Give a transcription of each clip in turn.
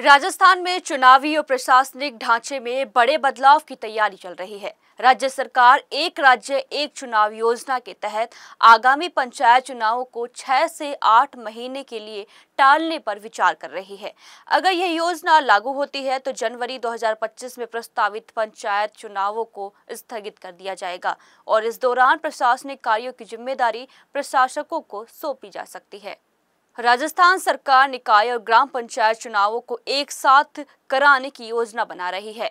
राजस्थान में चुनावी और प्रशासनिक ढांचे में बड़े बदलाव की तैयारी चल रही है राज्य सरकार एक राज्य एक चुनाव योजना के तहत आगामी पंचायत चुनावों को छह से आठ महीने के लिए टालने पर विचार कर रही है अगर यह योजना लागू होती है तो जनवरी 2025 में प्रस्तावित पंचायत चुनावों को स्थगित कर दिया जाएगा और इस दौरान प्रशासनिक कार्यों की जिम्मेदारी प्रशासकों को सौंपी जा सकती है राजस्थान सरकार निकाय और ग्राम पंचायत चुनावों को एक साथ कराने की योजना बना रही है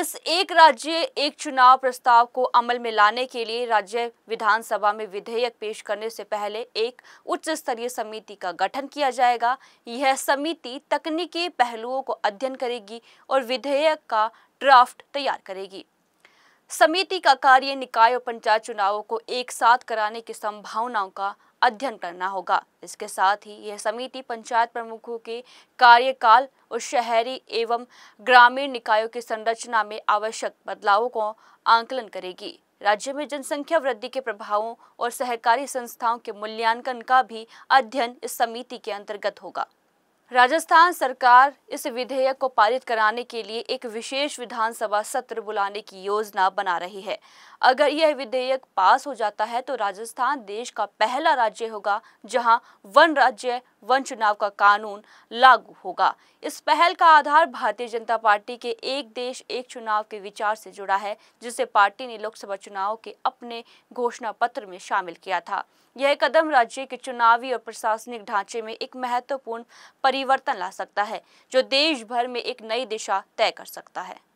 इस एक राज्य एक चुनाव प्रस्ताव को अमल में लाने के लिए राज्य विधानसभा में विधेयक पेश करने से पहले एक उच्च स्तरीय समिति का गठन किया जाएगा यह समिति तकनीकी पहलुओं को अध्ययन करेगी और विधेयक का ड्राफ्ट तैयार करेगी समिति का कार्य निकाय और पंचायत चुनावों को एक साथ कराने की संभावनाओं का अध्ययन करना होगा इसके साथ ही यह समिति पंचायत प्रमुखों के कार्यकाल और शहरी एवं ग्रामीण निकायों की संरचना में आवश्यक बदलावों को आंकलन करेगी राज्य में जनसंख्या वृद्धि के प्रभावों और सहकारी संस्थाओं के मूल्यांकन का भी अध्ययन इस समिति के अंतर्गत होगा राजस्थान सरकार इस विधेयक को पारित कराने के लिए एक विशेष विधानसभा सत्र बुलाने की योजना बना रही है अगर यह विधेयक पास हो जाता है तो राजस्थान देश का पहला राज्य होगा जहां वन राज्य वन चुनाव का कानून लागू होगा इस पहल का आधार भारतीय जनता पार्टी के एक देश एक चुनाव के विचार से जुड़ा है जिसे पार्टी ने लोकसभा चुनाव के अपने घोषणा पत्र में शामिल किया था यह कदम राज्य के चुनावी और प्रशासनिक ढांचे में एक महत्वपूर्ण परिवर्तन ला सकता है जो देश भर में एक नई दिशा तय कर सकता है